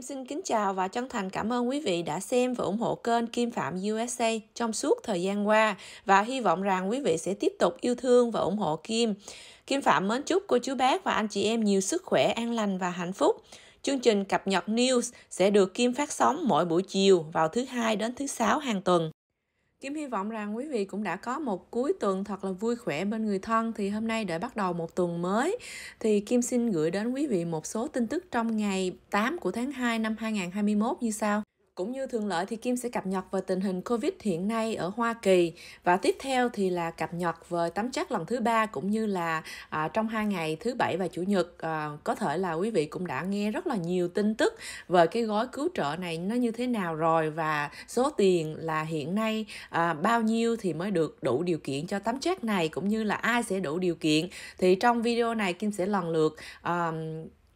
Kim xin kính chào và chân thành cảm ơn quý vị đã xem và ủng hộ kênh Kim Phạm USA trong suốt thời gian qua và hy vọng rằng quý vị sẽ tiếp tục yêu thương và ủng hộ Kim. Kim Phạm mến chúc cô chú bác và anh chị em nhiều sức khỏe, an lành và hạnh phúc. Chương trình cập nhật news sẽ được Kim phát sóng mỗi buổi chiều vào thứ hai đến thứ sáu hàng tuần. Kim hy vọng rằng quý vị cũng đã có một cuối tuần thật là vui khỏe bên người thân thì hôm nay để bắt đầu một tuần mới thì Kim xin gửi đến quý vị một số tin tức trong ngày 8 của tháng 2 năm 2021 như sau. Cũng như thường lệ thì Kim sẽ cập nhật về tình hình Covid hiện nay ở Hoa Kỳ và tiếp theo thì là cập nhật về tấm chắc lần thứ ba cũng như là à, trong hai ngày thứ bảy và chủ nhật à, có thể là quý vị cũng đã nghe rất là nhiều tin tức về cái gói cứu trợ này nó như thế nào rồi và số tiền là hiện nay à, bao nhiêu thì mới được đủ điều kiện cho tấm chắc này cũng như là ai sẽ đủ điều kiện thì trong video này Kim sẽ lần lượt à,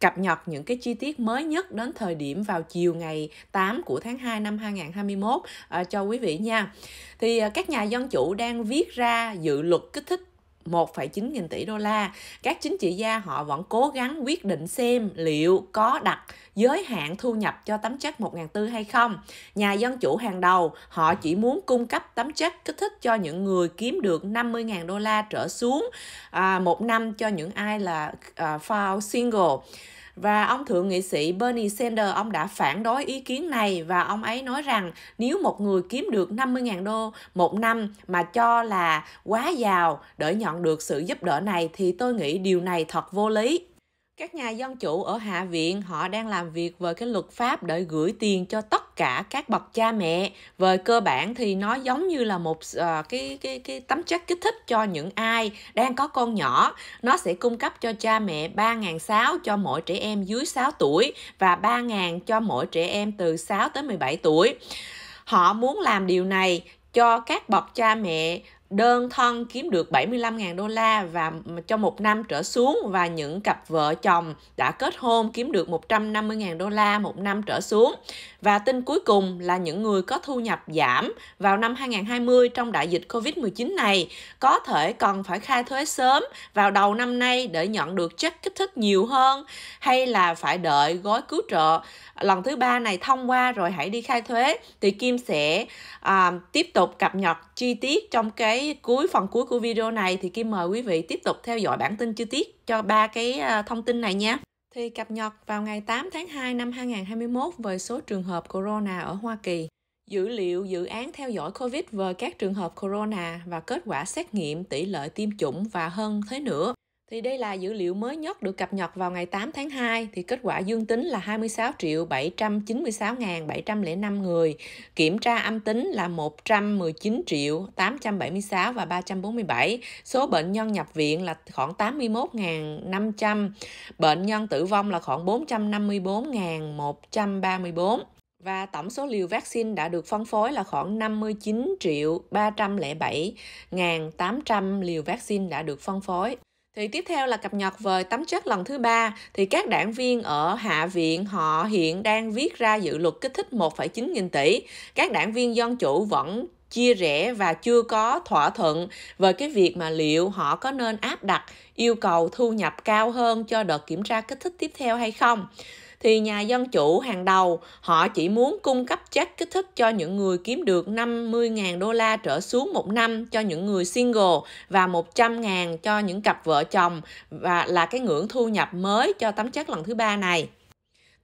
cập nhật những cái chi tiết mới nhất đến thời điểm vào chiều ngày 8 của tháng 2 năm 2021 uh, à, cho quý vị nha. Thì uh, các nhà dân chủ đang viết ra dự luật kích thích 1,9 nghìn tỷ đô la. Các chính trị gia họ vẫn cố gắng quyết định xem liệu có đặt giới hạn thu nhập cho tấm chất 1.400 hay không. Nhà dân chủ hàng đầu, họ chỉ muốn cung cấp tấm chất kích thích cho những người kiếm được 50.000 đô la trở xuống à, một năm cho những ai là à, found single và ông thượng nghị sĩ Bernie Sanders ông đã phản đối ý kiến này và ông ấy nói rằng nếu một người kiếm được 50.000 đô một năm mà cho là quá giàu để nhận được sự giúp đỡ này thì tôi nghĩ điều này thật vô lý các nhà dân chủ ở hạ viện họ đang làm việc về cái luật pháp để gửi tiền cho tất cả các bậc cha mẹ về cơ bản thì nó giống như là một uh, cái cái cái tấm chất kích thích cho những ai đang có con nhỏ nó sẽ cung cấp cho cha mẹ 3.600 cho mỗi trẻ em dưới 6 tuổi và 3.000 cho mỗi trẻ em từ 6 tới 17 tuổi họ muốn làm điều này cho các bậc cha mẹ đơn thân kiếm được 75.000 đô la và cho một năm trở xuống và những cặp vợ chồng đã kết hôn kiếm được 150.000 đô la một năm trở xuống. Và tin cuối cùng là những người có thu nhập giảm vào năm 2020 trong đại dịch Covid-19 này có thể còn phải khai thuế sớm vào đầu năm nay để nhận được chất kích thích nhiều hơn hay là phải đợi gói cứu trợ lần thứ ba này thông qua rồi hãy đi khai thuế thì Kim sẽ à, tiếp tục cập nhật chi tiết trong cái cuối phần cuối của video này thì Kim mời quý vị tiếp tục theo dõi bản tin chi tiết cho ba cái à, thông tin này nha. Thì cập nhật vào ngày 8 tháng 2 năm 2021 về số trường hợp corona ở Hoa Kỳ. Dữ liệu dự án theo dõi COVID về các trường hợp corona và kết quả xét nghiệm tỷ lệ tiêm chủng và hơn thế nữa thì đây là dữ liệu mới nhất được cập nhật vào ngày 8 tháng 2 thì kết quả dương tính là 26 triệu 796.705 người, kiểm tra âm tính là 119 triệu 876 và 347, số bệnh nhân nhập viện là khoảng 81.500, bệnh nhân tử vong là khoảng 454.134 và tổng số liều vaccine đã được phân phối là khoảng 59 triệu 307 800 liều vaccine đã được phân phối. Thì tiếp theo là cập nhật về tấm chất lần thứ ba thì các đảng viên ở Hạ viện họ hiện đang viết ra dự luật kích thích 1,9 nghìn tỷ. Các đảng viên dân chủ vẫn chia rẽ và chưa có thỏa thuận về cái việc mà liệu họ có nên áp đặt yêu cầu thu nhập cao hơn cho đợt kiểm tra kích thích tiếp theo hay không thì nhà dân chủ hàng đầu họ chỉ muốn cung cấp chất kích thích cho những người kiếm được 50.000 đô la trở xuống một năm cho những người single và 100.000 cho những cặp vợ chồng và là cái ngưỡng thu nhập mới cho tấm chất lần thứ ba này.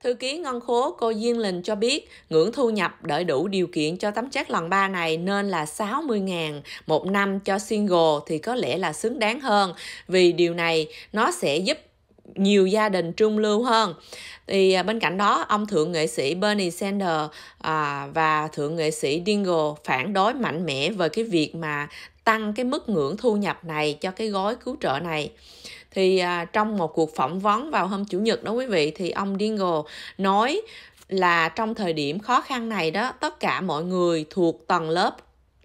Thư ký ngân khố cô Diên Linh cho biết ngưỡng thu nhập đợi đủ điều kiện cho tấm chất lần 3 này nên là 60.000 một năm cho single thì có lẽ là xứng đáng hơn vì điều này nó sẽ giúp nhiều gia đình trung lưu hơn thì à, bên cạnh đó ông thượng nghệ sĩ Bernie Sanders à, và thượng nghệ sĩ Dingle phản đối mạnh mẽ về cái việc mà tăng cái mức ngưỡng thu nhập này cho cái gói cứu trợ này thì à, trong một cuộc phỏng vấn vào hôm chủ nhật đó quý vị thì ông Dingle nói là trong thời điểm khó khăn này đó tất cả mọi người thuộc tầng lớp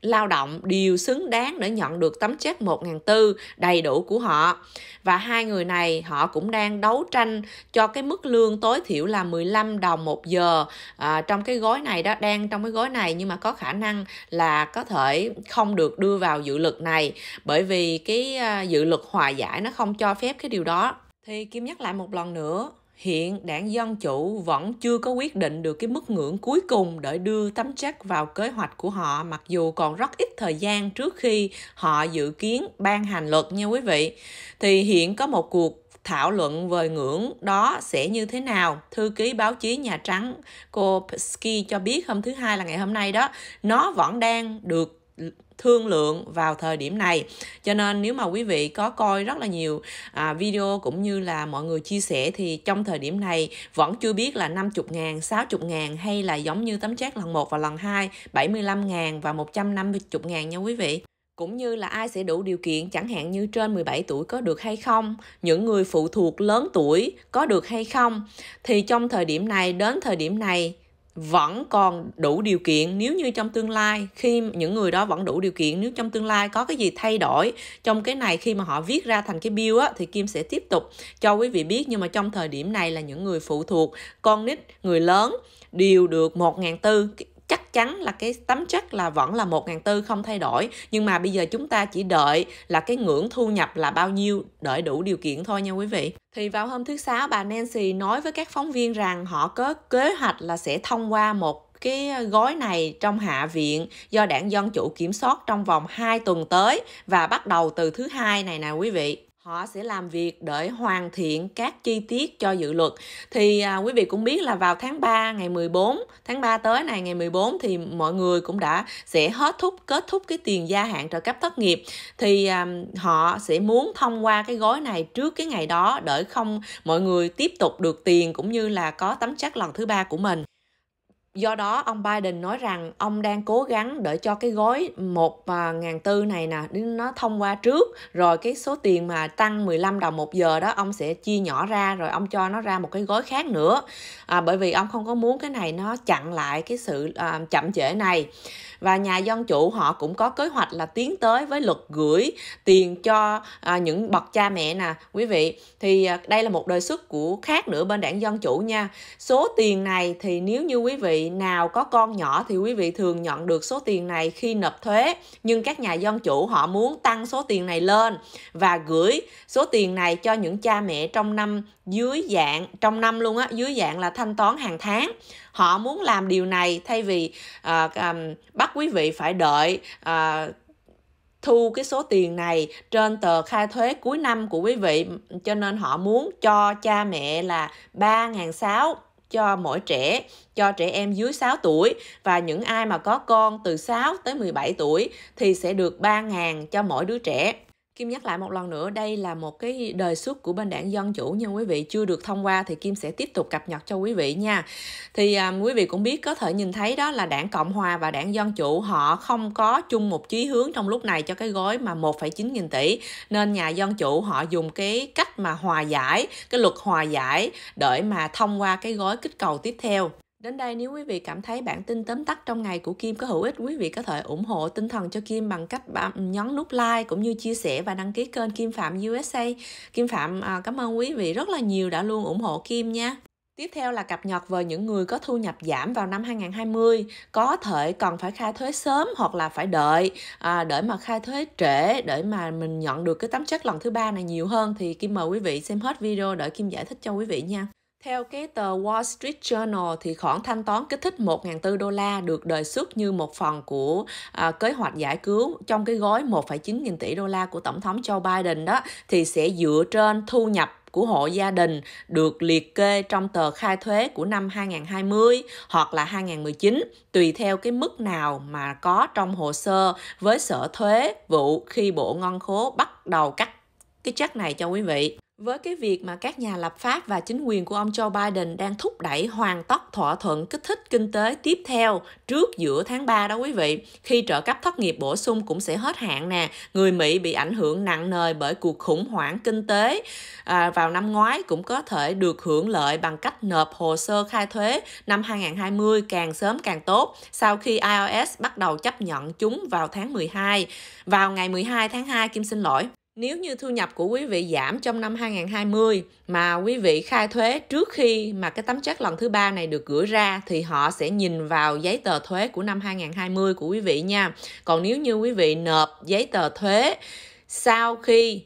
lao động đều xứng đáng để nhận được tấm check 1.400 đầy đủ của họ. Và hai người này họ cũng đang đấu tranh cho cái mức lương tối thiểu là 15 đồng một giờ à, trong cái gói này đó đang trong cái gói này nhưng mà có khả năng là có thể không được đưa vào dự luật này bởi vì cái à, dự luật hòa giải nó không cho phép cái điều đó. Thì Kim nhắc lại một lần nữa, hiện đảng Dân Chủ vẫn chưa có quyết định được cái mức ngưỡng cuối cùng để đưa tấm chắc vào kế hoạch của họ mặc dù còn rất ít thời gian trước khi họ dự kiến ban hành luật nha quý vị. Thì hiện có một cuộc thảo luận về ngưỡng đó sẽ như thế nào. Thư ký báo chí Nhà Trắng cô Psky cho biết hôm thứ hai là ngày hôm nay đó, nó vẫn đang được thương lượng vào thời điểm này cho nên nếu mà quý vị có coi rất là nhiều à, video cũng như là mọi người chia sẻ thì trong thời điểm này vẫn chưa biết là 50 ngàn 60 ngàn hay là giống như tấm chat lần 1 và lần 2 75 ngàn và 150 ngàn nha quý vị cũng như là ai sẽ đủ điều kiện chẳng hạn như trên 17 tuổi có được hay không, những người phụ thuộc lớn tuổi có được hay không thì trong thời điểm này đến thời điểm này vẫn còn đủ điều kiện nếu như trong tương lai khi những người đó vẫn đủ điều kiện nếu trong tương lai có cái gì thay đổi trong cái này khi mà họ viết ra thành cái bill á thì kim sẽ tiếp tục cho quý vị biết nhưng mà trong thời điểm này là những người phụ thuộc con nít người lớn đều được một ngàn tư chắc chắn là cái tấm chất là vẫn là một ngàn tư không thay đổi nhưng mà bây giờ chúng ta chỉ đợi là cái ngưỡng thu nhập là bao nhiêu đợi đủ điều kiện thôi nha quý vị thì vào hôm thứ sáu bà Nancy nói với các phóng viên rằng họ có kế hoạch là sẽ thông qua một cái gói này trong Hạ viện do đảng Dân Chủ kiểm soát trong vòng 2 tuần tới và bắt đầu từ thứ hai này nè quý vị họ sẽ làm việc để hoàn thiện các chi tiết cho dự luật. Thì à, quý vị cũng biết là vào tháng 3 ngày 14, tháng 3 tới này ngày 14 thì mọi người cũng đã sẽ hết thúc kết thúc cái tiền gia hạn trợ cấp thất nghiệp thì à, họ sẽ muốn thông qua cái gói này trước cái ngày đó để không mọi người tiếp tục được tiền cũng như là có tấm chắc lần thứ ba của mình. Do đó ông Biden nói rằng ông đang cố gắng để cho cái gói 1 và ngàn tư này nè nó thông qua trước rồi cái số tiền mà tăng 15 đồng một giờ đó ông sẽ chia nhỏ ra rồi ông cho nó ra một cái gói khác nữa à, bởi vì ông không có muốn cái này nó chặn lại cái sự à, chậm trễ này và nhà dân chủ họ cũng có kế hoạch là tiến tới với luật gửi tiền cho à, những bậc cha mẹ nè quý vị thì à, đây là một đề xuất của khác nữa bên đảng dân chủ nha số tiền này thì nếu như quý vị nào có con nhỏ thì quý vị thường nhận được số tiền này khi nộp thuế nhưng các nhà dân chủ họ muốn tăng số tiền này lên và gửi số tiền này cho những cha mẹ trong năm dưới dạng trong năm luôn á dưới dạng là thanh toán hàng tháng họ muốn làm điều này thay vì uh, um, bắt quý vị phải đợi uh, thu cái số tiền này trên tờ khai thuế cuối năm của quý vị cho nên họ muốn cho cha mẹ là ba ngàn sáu cho mỗi trẻ, cho trẻ em dưới 6 tuổi và những ai mà có con từ 6 tới 17 tuổi thì sẽ được 3.000 cho mỗi đứa trẻ. Kim nhắc lại một lần nữa, đây là một cái đề xuất của bên đảng Dân Chủ nhưng quý vị chưa được thông qua thì Kim sẽ tiếp tục cập nhật cho quý vị nha. Thì um, quý vị cũng biết có thể nhìn thấy đó là đảng Cộng Hòa và đảng Dân Chủ họ không có chung một chí hướng trong lúc này cho cái gói mà 1,9 nghìn tỷ nên nhà Dân Chủ họ dùng cái cách mà hòa giải, cái luật hòa giải để mà thông qua cái gói kích cầu tiếp theo. Đến đây nếu quý vị cảm thấy bản tin tóm tắt trong ngày của Kim có hữu ích, quý vị có thể ủng hộ tinh thần cho Kim bằng cách nhấn nút like cũng như chia sẻ và đăng ký kênh Kim Phạm USA. Kim Phạm à, cảm ơn quý vị rất là nhiều đã luôn ủng hộ Kim nha. Tiếp theo là cập nhật về những người có thu nhập giảm vào năm 2020 có thể cần phải khai thuế sớm hoặc là phải đợi à, để mà khai thuế trễ để mà mình nhận được cái tấm chất lần thứ ba này nhiều hơn thì Kim mời quý vị xem hết video để Kim giải thích cho quý vị nha. Theo cái tờ Wall Street Journal thì khoản thanh toán kích thích 1.400 đô la được đề xuất như một phần của à, kế hoạch giải cứu trong cái gói 1,9 nghìn tỷ đô la của tổng thống Joe Biden đó thì sẽ dựa trên thu nhập của hộ gia đình được liệt kê trong tờ khai thuế của năm 2020 hoặc là 2019 tùy theo cái mức nào mà có trong hồ sơ với sở thuế vụ khi bộ ngân khố bắt đầu cắt cái chất này cho quý vị với cái việc mà các nhà lập pháp và chính quyền của ông Joe Biden đang thúc đẩy hoàn tất thỏa thuận kích thích kinh tế tiếp theo trước giữa tháng 3 đó quý vị, khi trợ cấp thất nghiệp bổ sung cũng sẽ hết hạn nè, người Mỹ bị ảnh hưởng nặng nề bởi cuộc khủng hoảng kinh tế à, vào năm ngoái cũng có thể được hưởng lợi bằng cách nộp hồ sơ khai thuế năm 2020 càng sớm càng tốt sau khi IRS bắt đầu chấp nhận chúng vào tháng 12. Vào ngày 12 tháng 2 Kim xin lỗi, nếu như thu nhập của quý vị giảm trong năm 2020 mà quý vị khai thuế trước khi mà cái tấm chất lần thứ ba này được gửi ra thì họ sẽ nhìn vào giấy tờ thuế của năm 2020 của quý vị nha. Còn nếu như quý vị nộp giấy tờ thuế sau khi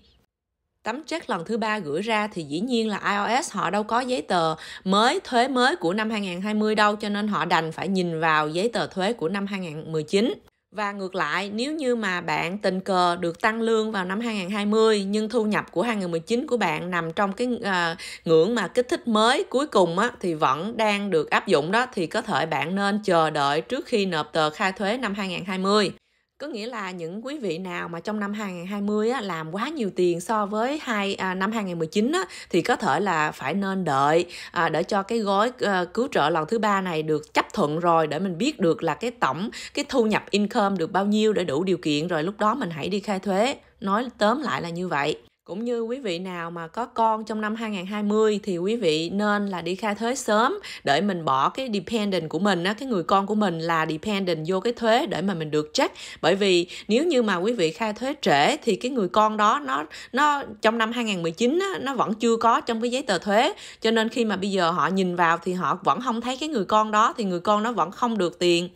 tấm check lần thứ ba gửi ra thì dĩ nhiên là ios họ đâu có giấy tờ mới thuế mới của năm 2020 đâu cho nên họ đành phải nhìn vào giấy tờ thuế của năm 2019. Và ngược lại, nếu như mà bạn tình cờ được tăng lương vào năm 2020 nhưng thu nhập của 2019 của bạn nằm trong cái uh, ngưỡng mà kích thích mới cuối cùng á thì vẫn đang được áp dụng đó thì có thể bạn nên chờ đợi trước khi nộp tờ khai thuế năm 2020 có nghĩa là những quý vị nào mà trong năm 2020 á, làm quá nhiều tiền so với hai à, năm 2019 á, thì có thể là phải nên đợi à, để cho cái gói à, cứu trợ lần thứ ba này được chấp thuận rồi để mình biết được là cái tổng cái thu nhập income được bao nhiêu để đủ điều kiện rồi lúc đó mình hãy đi khai thuế nói tóm lại là như vậy cũng như quý vị nào mà có con trong năm 2020 thì quý vị nên là đi khai thuế sớm để mình bỏ cái dependent của mình á cái người con của mình là dependent vô cái thuế để mà mình được check bởi vì nếu như mà quý vị khai thuế trễ thì cái người con đó nó nó trong năm 2019 á, nó vẫn chưa có trong cái giấy tờ thuế cho nên khi mà bây giờ họ nhìn vào thì họ vẫn không thấy cái người con đó thì người con nó vẫn không được tiền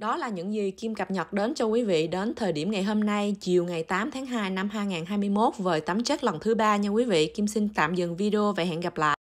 đó là những gì Kim cập nhật đến cho quý vị đến thời điểm ngày hôm nay, chiều ngày 8 tháng 2 năm 2021 với tấm chất lần thứ ba nha quý vị. Kim xin tạm dừng video và hẹn gặp lại.